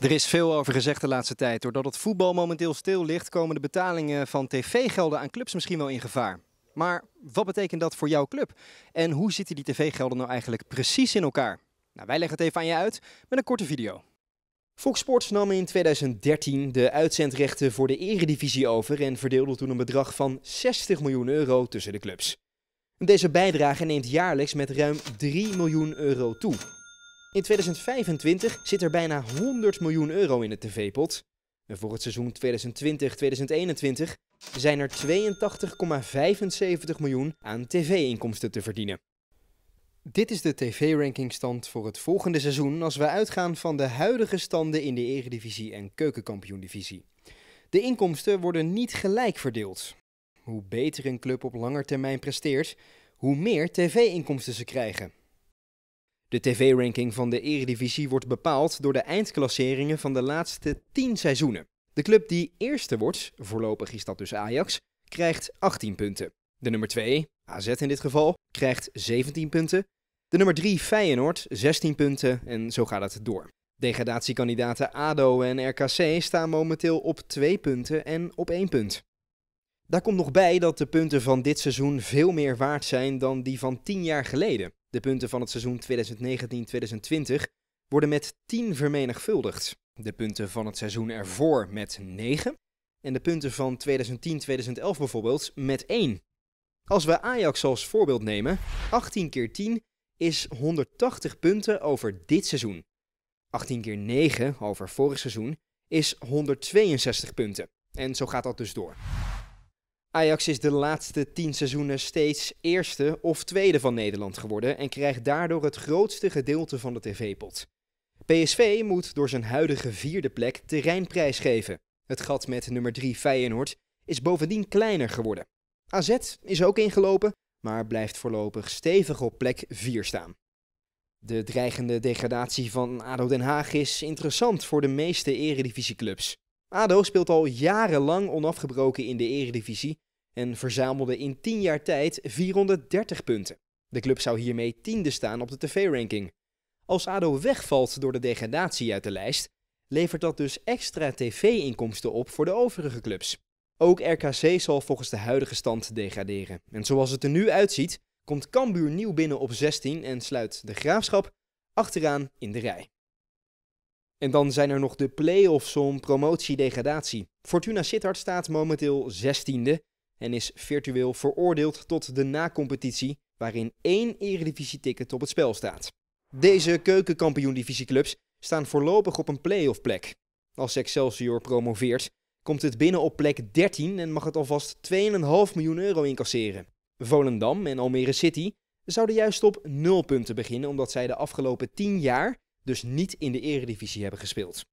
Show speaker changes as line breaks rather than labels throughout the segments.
Er is veel over gezegd de laatste tijd. Doordat het voetbal momenteel stil ligt, komen de betalingen van tv-gelden aan clubs misschien wel in gevaar. Maar wat betekent dat voor jouw club? En hoe zitten die tv-gelden nou eigenlijk precies in elkaar? Nou, wij leggen het even aan je uit met een korte video. Fox Sports nam in 2013 de uitzendrechten voor de eredivisie over en verdeelde toen een bedrag van 60 miljoen euro tussen de clubs. Deze bijdrage neemt jaarlijks met ruim 3 miljoen euro toe. In 2025 zit er bijna 100 miljoen euro in de tv-pot. En voor het seizoen 2020-2021 zijn er 82,75 miljoen aan tv-inkomsten te verdienen. Dit is de tv-rankingstand voor het volgende seizoen als we uitgaan van de huidige standen in de Eredivisie en Keukenkampioendivisie. De inkomsten worden niet gelijk verdeeld. Hoe beter een club op langer termijn presteert, hoe meer tv-inkomsten ze krijgen. De tv-ranking van de Eredivisie wordt bepaald door de eindklasseringen van de laatste 10 seizoenen. De club die eerste wordt, voorlopig is dat dus Ajax, krijgt 18 punten. De nummer 2, AZ in dit geval, krijgt 17 punten. De nummer 3, Feyenoord, 16 punten en zo gaat het door. Degradatiekandidaten ADO en RKC staan momenteel op 2 punten en op 1 punt. Daar komt nog bij dat de punten van dit seizoen veel meer waard zijn dan die van 10 jaar geleden. De punten van het seizoen 2019-2020 worden met 10 vermenigvuldigd. De punten van het seizoen ervoor met 9. En de punten van 2010-2011 bijvoorbeeld met 1. Als we Ajax als voorbeeld nemen, 18 keer 10 is 180 punten over dit seizoen. 18 keer 9 over vorig seizoen is 162 punten. En zo gaat dat dus door. Ajax is de laatste tien seizoenen steeds eerste of tweede van Nederland geworden en krijgt daardoor het grootste gedeelte van de tv-pot. PSV moet door zijn huidige vierde plek terreinprijs geven. Het gat met nummer 3 Feyenoord is bovendien kleiner geworden. AZ is ook ingelopen, maar blijft voorlopig stevig op plek 4 staan. De dreigende degradatie van ADO Den Haag is interessant voor de meeste eredivisieclubs. ADO speelt al jarenlang onafgebroken in de eredivisie en verzamelde in 10 jaar tijd 430 punten. De club zou hiermee tiende staan op de tv-ranking. Als ADO wegvalt door de degradatie uit de lijst, levert dat dus extra tv-inkomsten op voor de overige clubs. Ook RKC zal volgens de huidige stand degraderen. En zoals het er nu uitziet, komt Cambuur nieuw binnen op 16 en sluit de graafschap achteraan in de rij. En dan zijn er nog de play-offs om promotie-degradatie. Fortuna Sittard staat momenteel 16e en is virtueel veroordeeld tot de nacompetitie, waarin één eredivisie-ticket op het spel staat. Deze keukenkampioen-divisieclubs staan voorlopig op een play-off plek. Als Excelsior promoveert, komt het binnen op plek 13 en mag het alvast 2,5 miljoen euro incasseren. Volendam en Almere City zouden juist op 0 punten beginnen omdat zij de afgelopen 10 jaar dus niet in de eredivisie hebben gespeeld.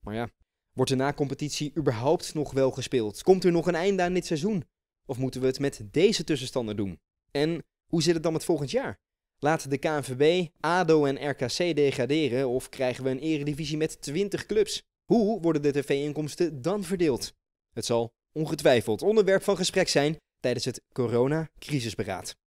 Maar ja, Wordt de na-competitie überhaupt nog wel gespeeld? Komt er nog een einde aan dit seizoen? Of moeten we het met deze tussenstanden doen? En hoe zit het dan met volgend jaar? Laat de KNVB, ADO en RKC degraderen of krijgen we een eredivisie met 20 clubs? Hoe worden de tv-inkomsten dan verdeeld? Het zal ongetwijfeld onderwerp van gesprek zijn tijdens het coronacrisisberaad.